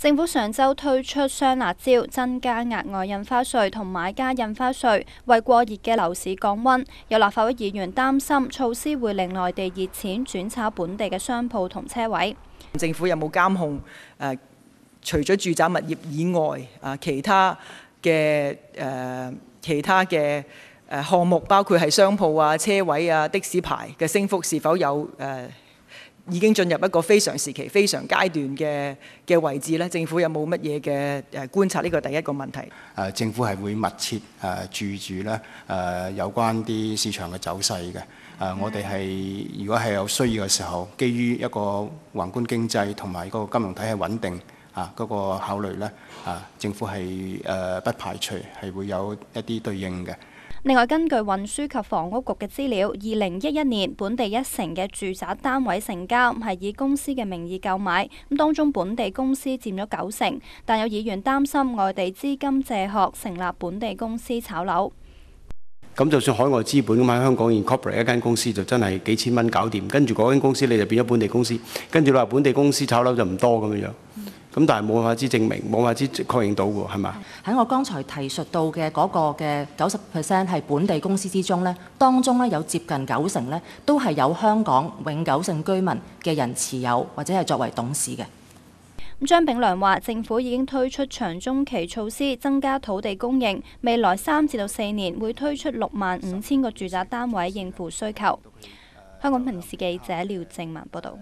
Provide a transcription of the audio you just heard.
政府上周推出双辣椒，增加額外印花税同買家印花税，為過熱嘅樓市降温。有立法會議員擔心措施會令內地熱錢轉炒本地嘅商鋪同車位。政府有冇監控除咗住宅物業以外啊，其他嘅其他嘅誒項目，包括係商鋪啊、車位啊、的士牌嘅升幅是否有誒？已經進入一個非常時期、非常階段嘅嘅位置咧，政府有冇乜嘢嘅誒觀察？呢個第一個問題。誒，政府係會密切誒注住咧誒有關啲市場嘅走勢嘅。誒，我哋係如果係有需要嘅時候，基於一個宏觀經濟同埋個金融體系穩定啊嗰個考慮咧，啊，政府係誒不排除係會有一啲對應嘅。另外，根據運輸及房屋局嘅資料，二零一一年本地一成嘅住宅單位成交係以公司嘅名義購買，咁當中本地公司佔咗九成。但有議員擔心外地資金借殼成立本地公司炒樓。咁就算海外資本咁喺香港，n corporate 一間公司就真係幾千蚊搞掂，跟住嗰間公司你就變咗本地公司，跟住你話本地公司炒樓就唔多咁樣樣。咁但係冇法之證明，冇法之確認到喎，係嘛？喺我剛才提述到嘅嗰個嘅九十 percent 係本地公司之中呢，當中呢有接近九成呢都係有香港永久性居民嘅人持有或者係作為董事嘅。咁張炳良話：政府已經推出長中期措施，增加土地供應，未來三至到四年會推出六萬五千個住宅單位應付需求。香港平時記者廖靜文報導。